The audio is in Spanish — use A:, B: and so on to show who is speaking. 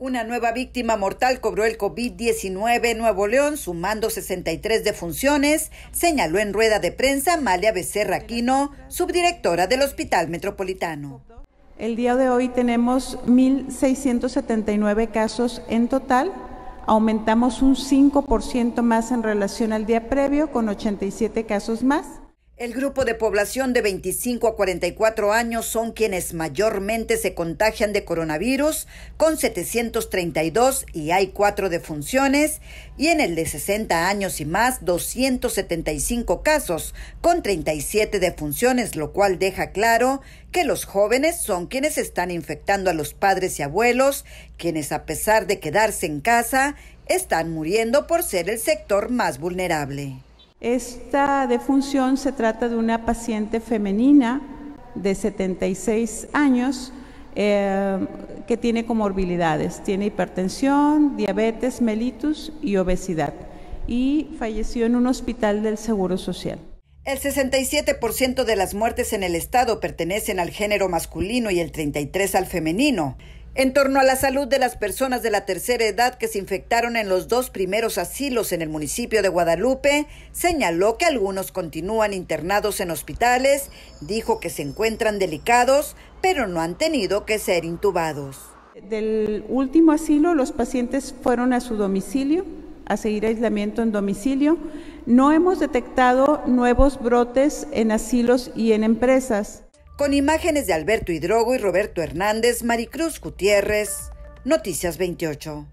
A: Una nueva víctima mortal cobró el COVID-19 en Nuevo León, sumando 63 defunciones, señaló en rueda de prensa Malia Becerra Aquino, subdirectora del Hospital Metropolitano.
B: El día de hoy tenemos 1.679 casos en total, aumentamos un 5% más en relación al día previo, con 87 casos más. El grupo de
A: población de 25 a 44 años son quienes mayormente se contagian de coronavirus, con 732 y hay cuatro defunciones, y en el de 60 años y más, 275 casos, con 37 defunciones, lo cual deja claro que los jóvenes son quienes están infectando a los padres y abuelos, quienes a pesar de quedarse en casa, están muriendo por
B: ser el sector más vulnerable. Esta defunción se trata de una paciente femenina de 76 años eh, que tiene comorbilidades, tiene hipertensión, diabetes mellitus y obesidad y falleció en un hospital del Seguro Social.
A: El 67% de las muertes en el estado pertenecen al género masculino y el 33% al femenino en torno a la salud de las personas de la tercera edad que se infectaron en los dos primeros asilos en el municipio de Guadalupe, señaló que algunos continúan internados en hospitales, dijo que se encuentran delicados, pero no han tenido que ser intubados.
B: Del último asilo, los pacientes fueron a su domicilio a seguir aislamiento en domicilio. No hemos detectado nuevos brotes en asilos y en empresas con imágenes de Alberto Hidrogo y Roberto Hernández, Maricruz
A: Gutiérrez, Noticias 28.